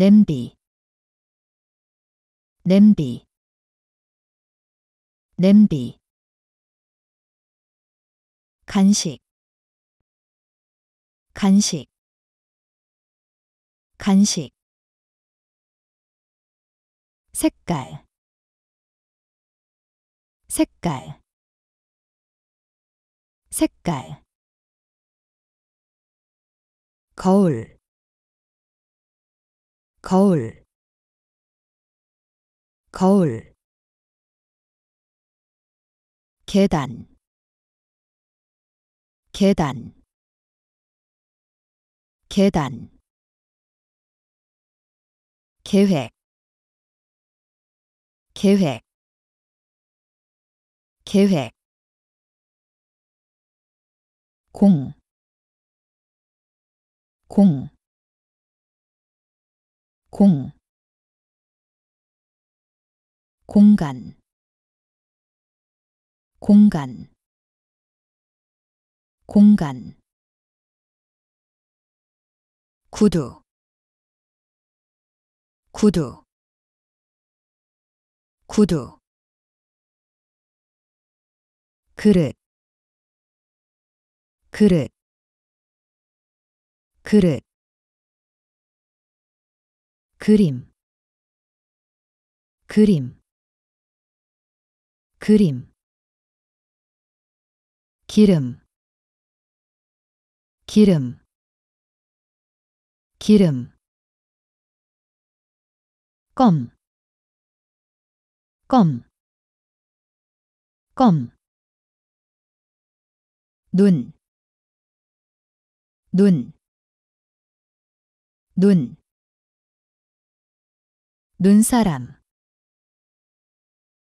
냄비 냄비 냄비 간식 간식 간식 색깔 색깔 색깔 거울 거울 거울 계단 계단 계단 계획 계획 계획 공, 공, 공 공간 공간 공간 구두 구두 구두 그릇 그릇 그릇 그림 그림 그림 기름 기름 기름 껌, 껌, 껌, 눈, 눈, 눈, 눈사람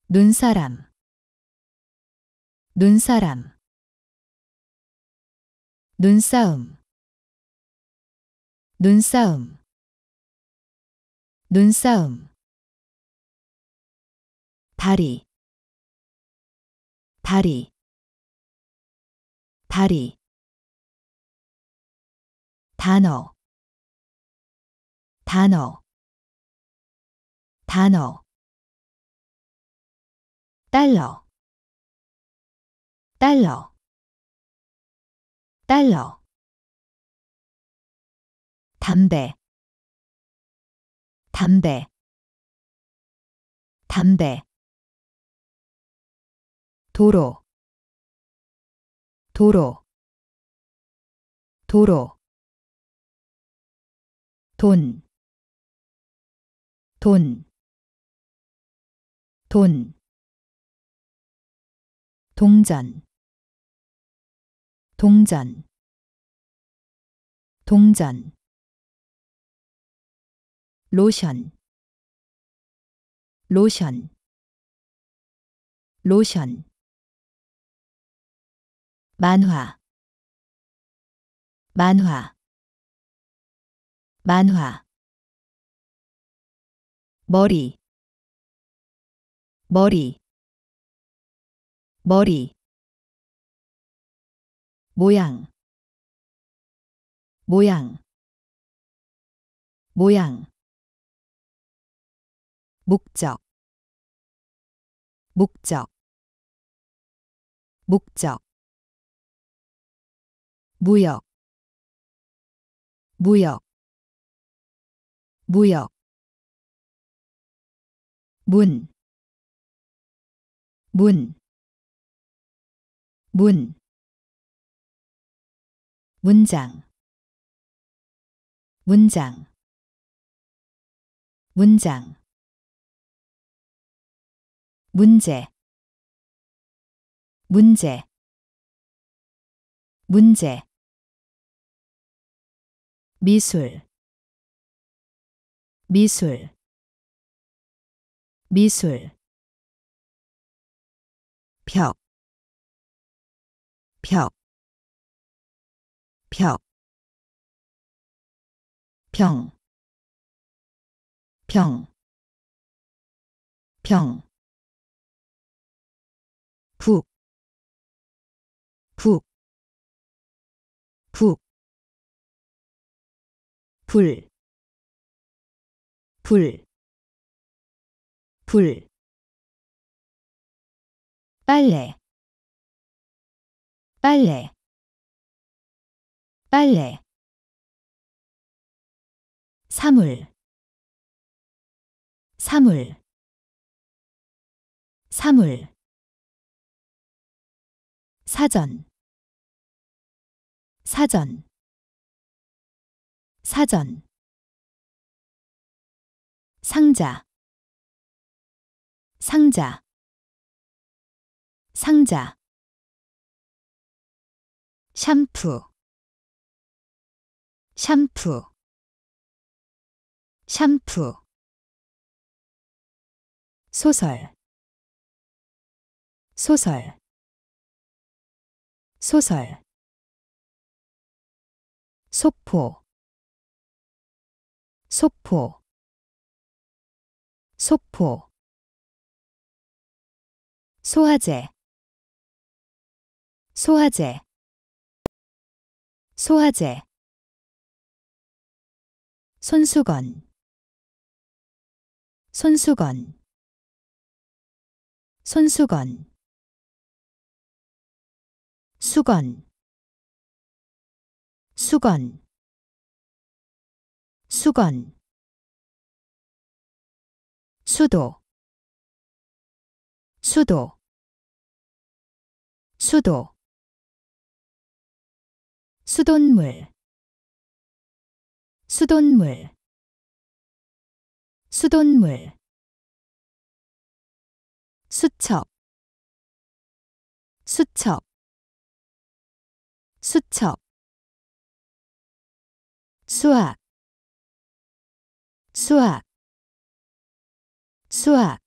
눈사람 눈사람 눈싸움 눈싸움 눈싸움 다리 다리 다리 단어 단어 단어 달러 달러 달러 담배 담배 담배 도로 도로 도로 돈, 돈, 돈 동전 동전 동전 로션 로션 로션 만화 만화 만화 머리 머리 머리 모양 모양 모양 목적 목적 목적 무역 무역 무역 문 문, 문, 문장, 문장, 문장, 문제, 문제, 문제, 미술, 미술, 미술 벽, 벽, 벽, 병, 병, 병, 북, 북, 북, 불, 불, 불, 빨래 빨래 빨래 사물 사물 사물 사전 사전 사전 상자 상자 상자 샴푸 샴푸 샴푸 소설 소설 소설 소포 소포 소포 소화제 소화제 소화제 손수건 손수건 손수건 수건 수건 수건 수도 수도 수도 수돗물 수돗물 수돗물 수첩 수첩 수첩 수학 수학 수학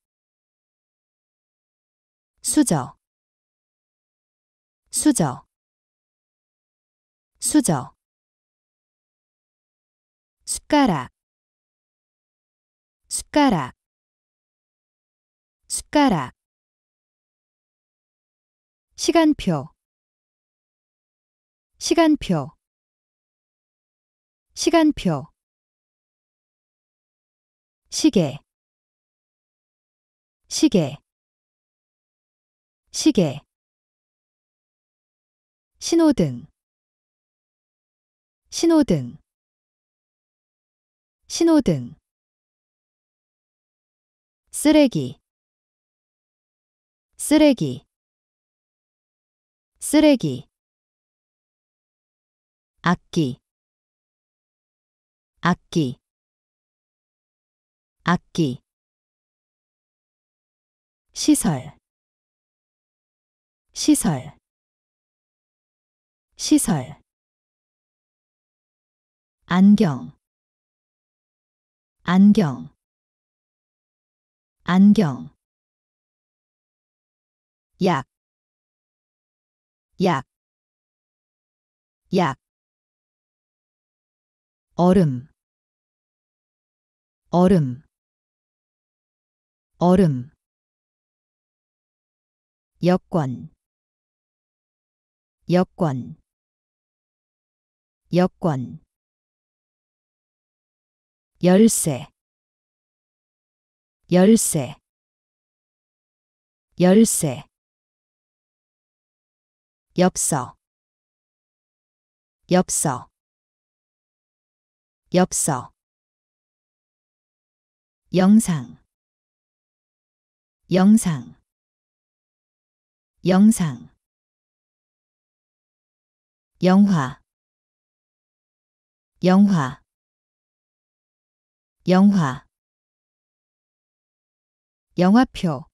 수저 수저 수저 숟가락 숟가락 숟가락 시간표 시간표 시간표 시계 시계 시계 신호등 신호등 신호등 쓰레기 쓰레기 쓰레기 악기 악기 악기 시설 시설 시설 안경 안경 안경 약, 약, 약. 얼음, 얼음, 얼음. 여권, 여권, 여권. 열쇠 열쇠 열쇠 엽서 엽서 엽서 영상 영상 영상 영화 영화 영화 영화표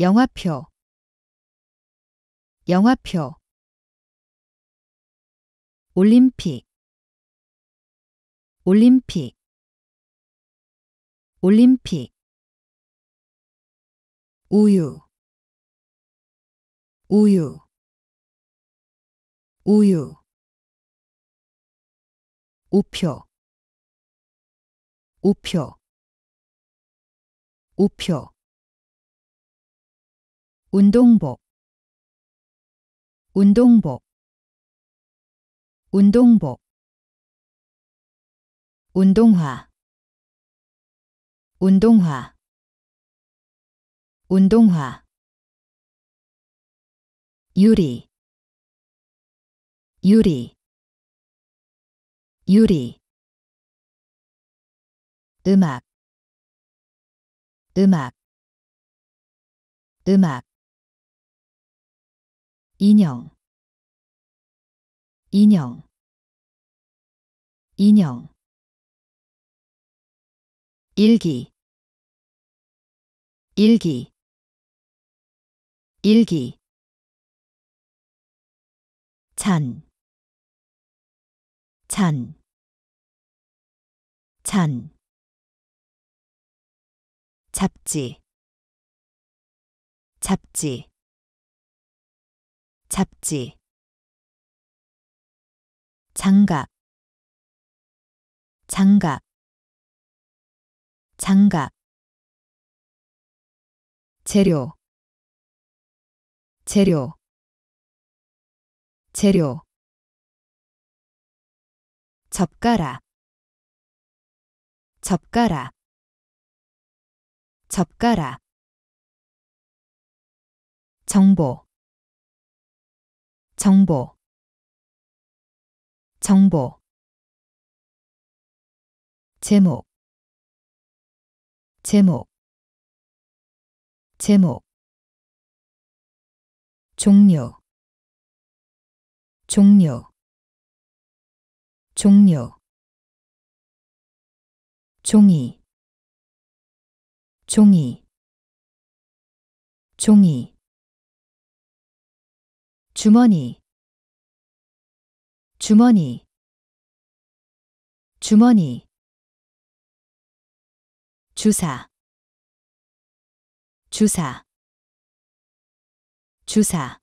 영화표 영화표 올림픽 올림픽 올림픽 우유 우유 우유 우표 우표 우표 운동복 운동복 운동복 운동화 운동화 운동화 유리 유리 유리 음악 음악 음악 인형 인형 인형 일기 일기 일기 잔, 잔, 잔 잡지 잡지 잡지 장갑 장갑 장갑 재료 재료 재료 젓가락 젓가락 젓가락 정보 정보 정보 제목 제목 제목 종류 종류 종류 종이 종이 종이 주머니 주머니 주머니 주사 주사 주사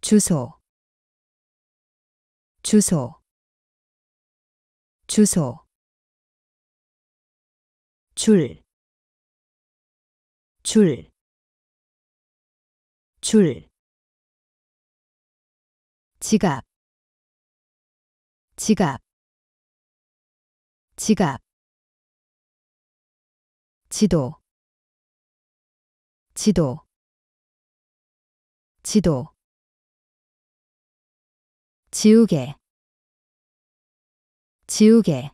주소 주소 주소 줄, 줄, 줄. 지갑, 지갑, 지갑. 지도, 지도, 지도. 지우개, 지우개,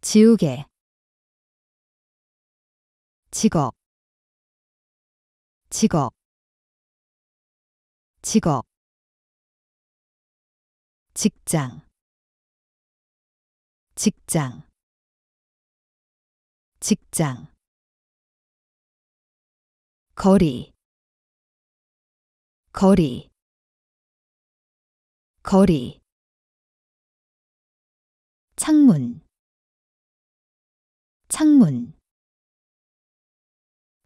지우개. 직업 직업 직업 직장 직장 직장 거리 거리 거리 창문 창문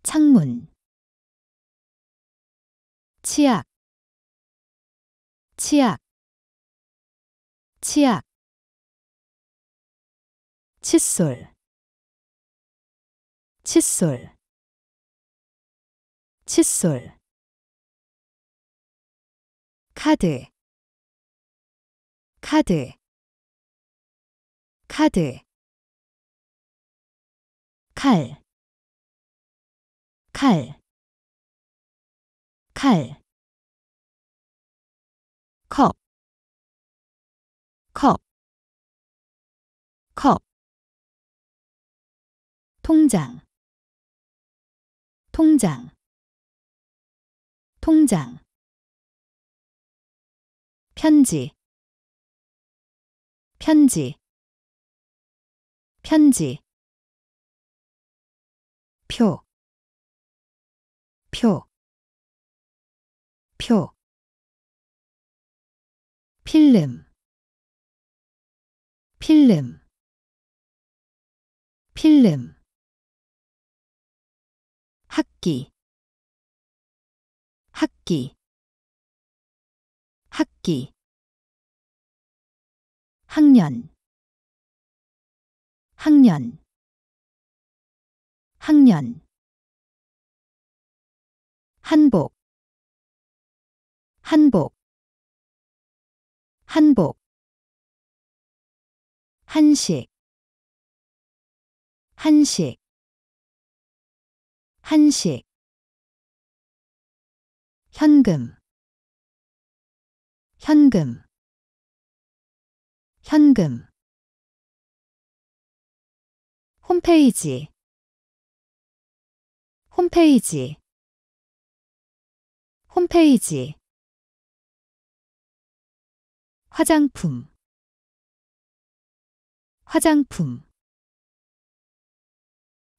창문 치약 치약 치약 칫솔 칫솔 칫솔 카드 카드 카드 칼 칼, 칼, 컵, 컵, 컵, 통장, 통장, 통장, 편지, 편지, 편지, 표, 표, 표, 필름, 필름, 필름, 학기, 학기, 학기, 학년, 학년, 학년 한복 한복 한복 한식 한식 한식 현금 현금 현금 홈페이지 홈페이지 홈페이지 화장품 화장품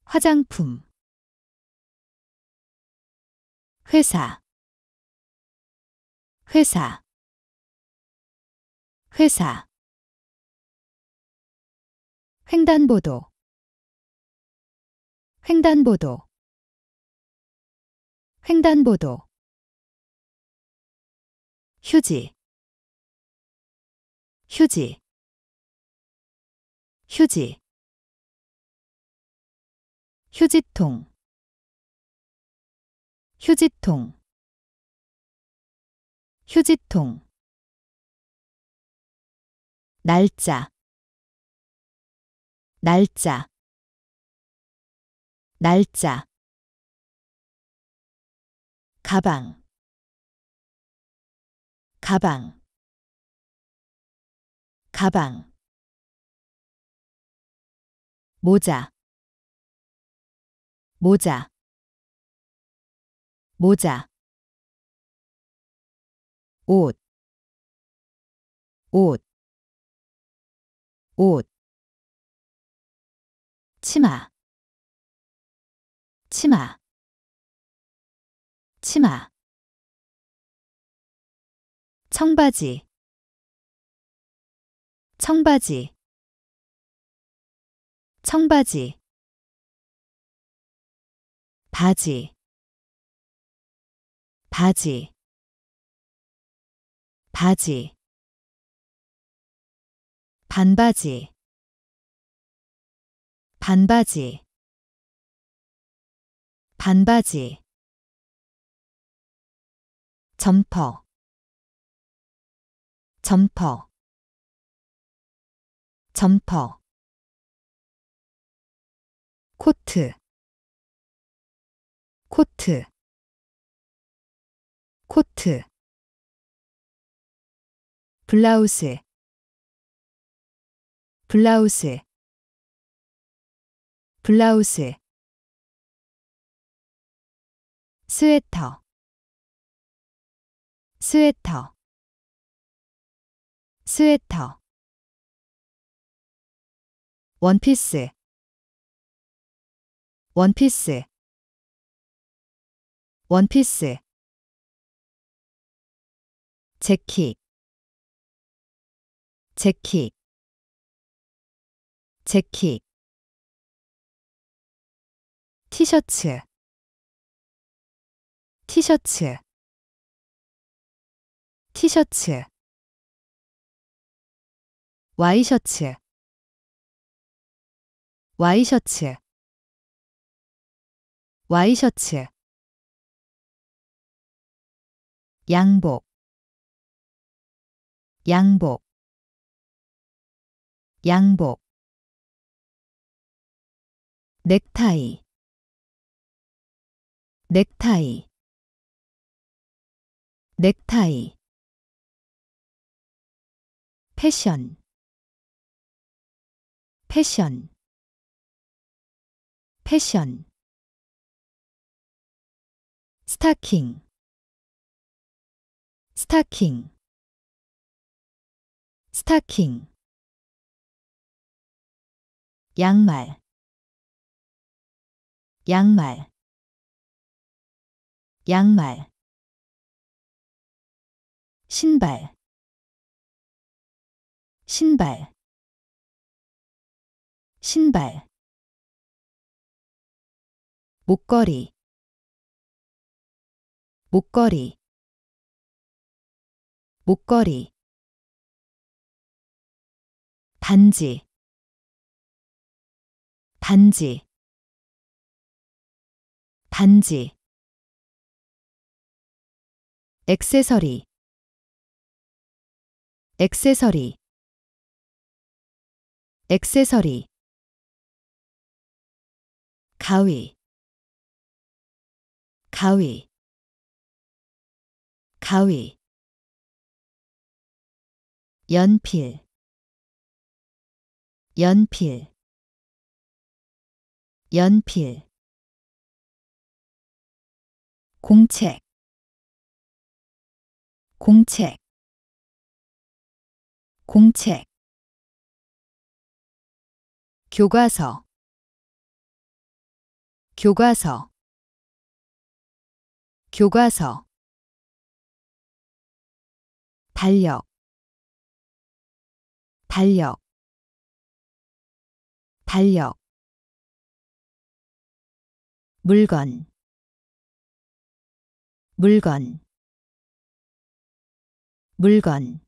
화장품 회사 회사 회사 횡단보도 횡단보도 횡단보도 휴지 휴지 휴지 휴지통 휴지통 휴지통 날짜 날짜 날짜 가방 가방 가방 모자 모자 모자 옷, 옷, 옷, 치마, 치마, 치마. 청바지 청바지 청바지 바지 바지 바지 반바지 반바지 반바지 점퍼 점퍼 점퍼 코트 코트 코트 블라우스 블라우스 블라우스 스웨터 스웨터 스웨터 원피스 원피스 원피스 재킷 재킷 재킷 티셔츠 티셔츠 티셔츠 와이셔츠 와이셔츠 와이셔츠 양복 양복 양복 넥타이 넥타이 넥타이 패션 패션 패션 스타킹 스타킹 스타킹 양말 양말 양말 신발 신발 신발 목걸이 목걸이 목걸이 반지 반지 반지 액세서리 액세서리 액세서리 가위 가위 가위 연필 연필 연필 공책 공책 공책 교과서 교과서 교과서 달력 달력 달력 물건 물건 물건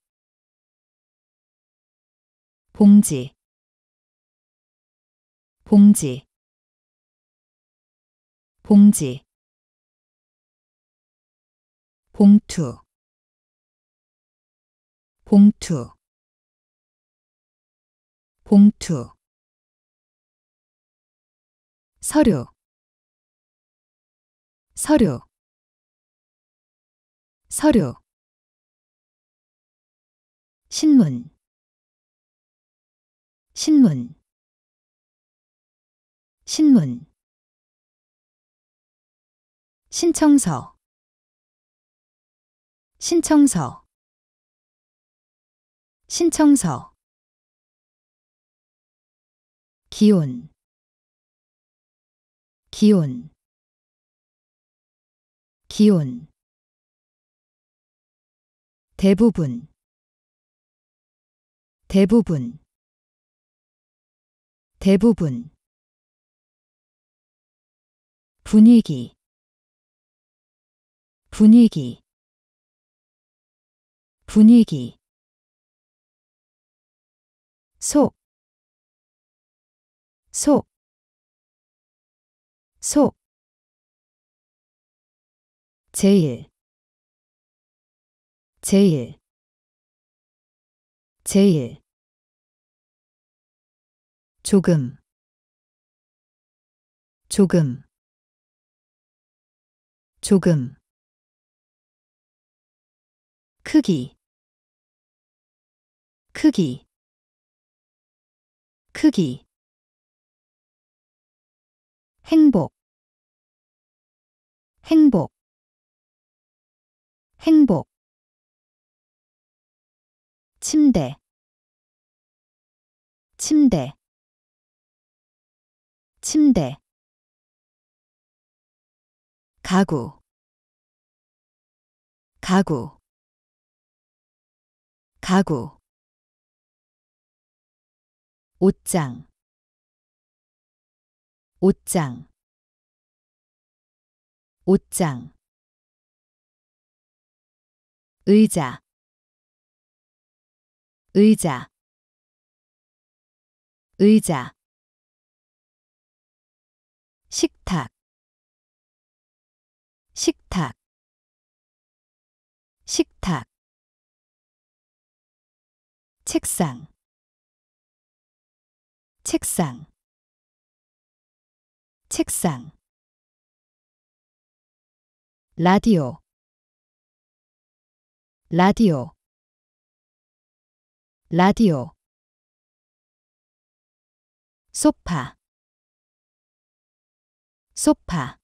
봉지 봉지 봉지 봉투 봉투 봉투 서류 서류 서류 신문 신문 신문 신청서 신청서 신청서 기온 기온 기온 대부분 대부분 대부분 분위기 분위기 분위기 속, 속, 속 제일, 제일, 제일 조금, 조금, 조금 크기 크기 크기 행복 행복 행복 침대 침대 침대 가구 가구 가구 옷장 옷장 옷장 의자 의자 의자 식탁 식탁 식탁 책상 책상 책상 라디오 라디오 라디오 소파 소파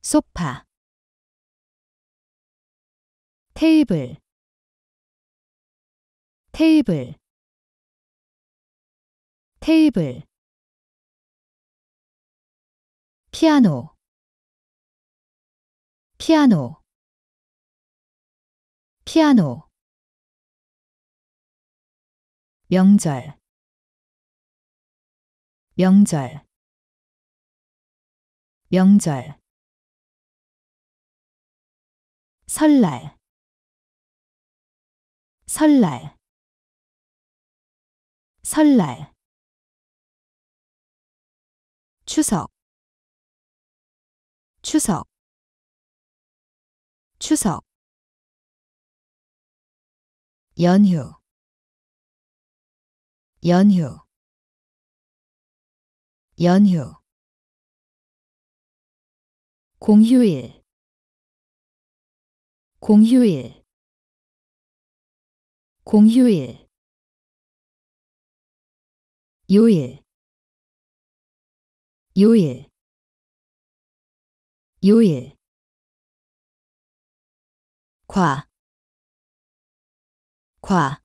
소파 테이블 테이블 테이블 피아노 피아노 피아노 명절 명절 명절 설날 설날 설날 추석 추석 추석 연휴 연휴 연휴 공휴일 공휴일 공휴일 요일 요일 요일 과, 과,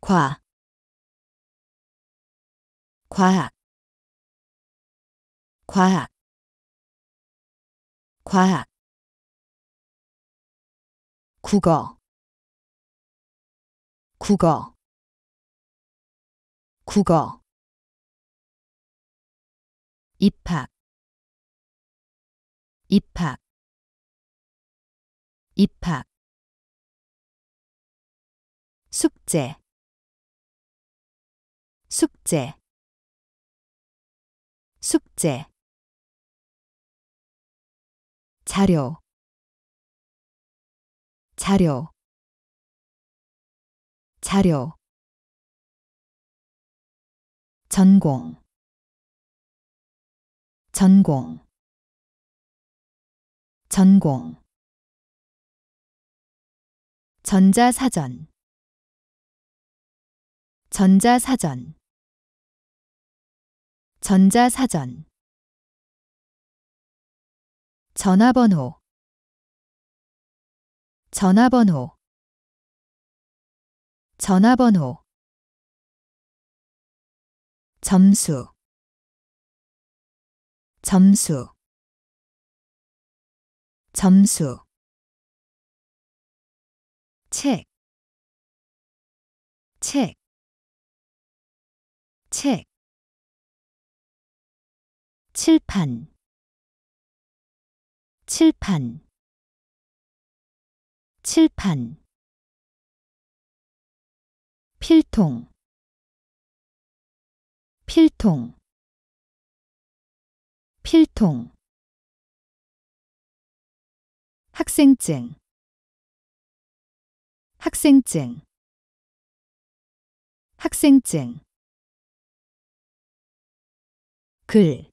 과, 과학, 과학, 과학, 국어, 국어, 국어 입학 입학 입학 숙제 숙제 숙제 자료 자료 자료 전공 전공 전공 전자사전 전자사전 전자사전 전화번호 전화번호 전화번호 점수 점수 점수 책, 책, 책, 칠판, 칠판, 칠판, 필통, 필통 필통 학생증 학생증 학생증 글,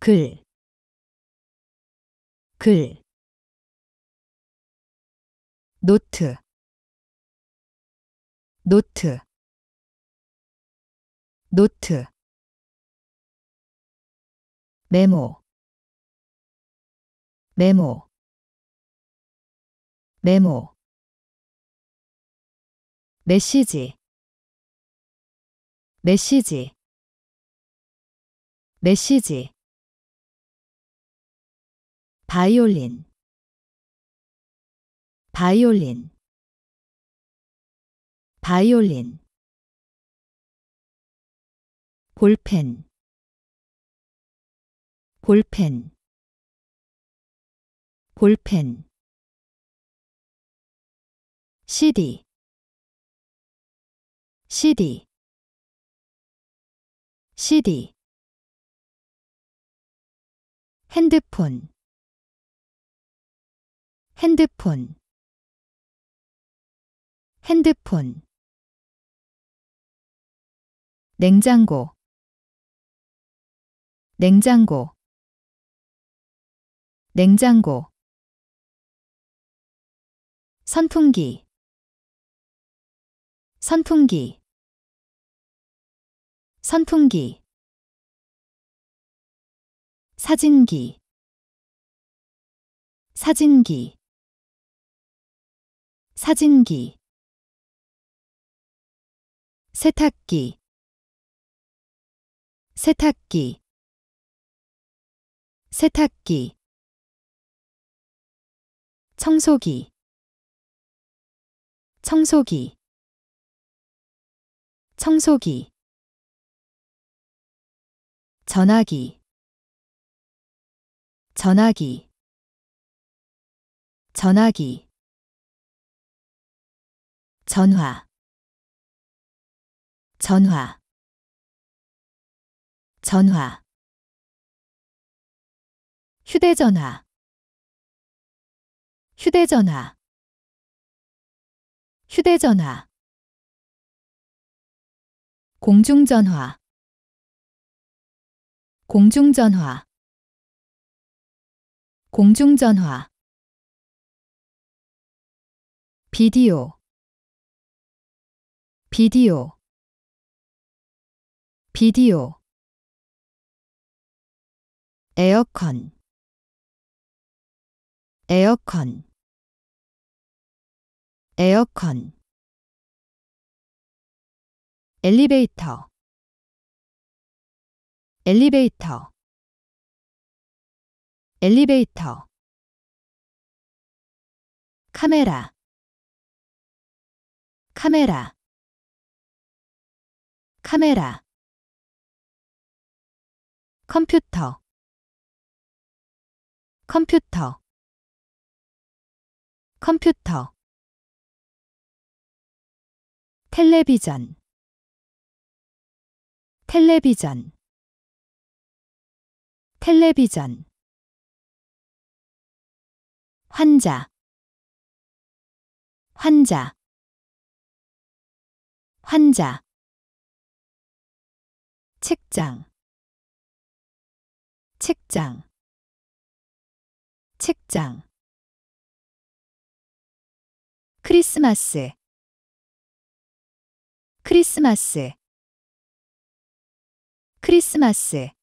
글, 글, 노트, 노트, 노트 메모 메모 메모 메시지 메시지 메시지 바이올린 바이올린 바이올린 볼펜 볼펜 볼펜 CD CD CD 핸드폰 핸드폰 핸드폰 냉장고 냉장고 냉장고 선풍기 선풍기 선풍기 사진기 사진기 사진기 세탁기 세탁기 세탁기 청소기 청소기 청소기 전화기 전화기 전화기 전화 전화 전화 휴대전화 휴대전화 휴대전화 공중전화 공중전화 공중전화 비디오 비디오 비디오 에어컨 에어컨 에어컨 엘리베이터 엘리베이터 엘리베이터 카메라 카메라 카메라 컴퓨터 컴퓨터 컴퓨터 텔레비전 텔레비전 텔레비전 환자 환자 환자 책장 책장 책장 크리스마스 크리스마스 크리스마스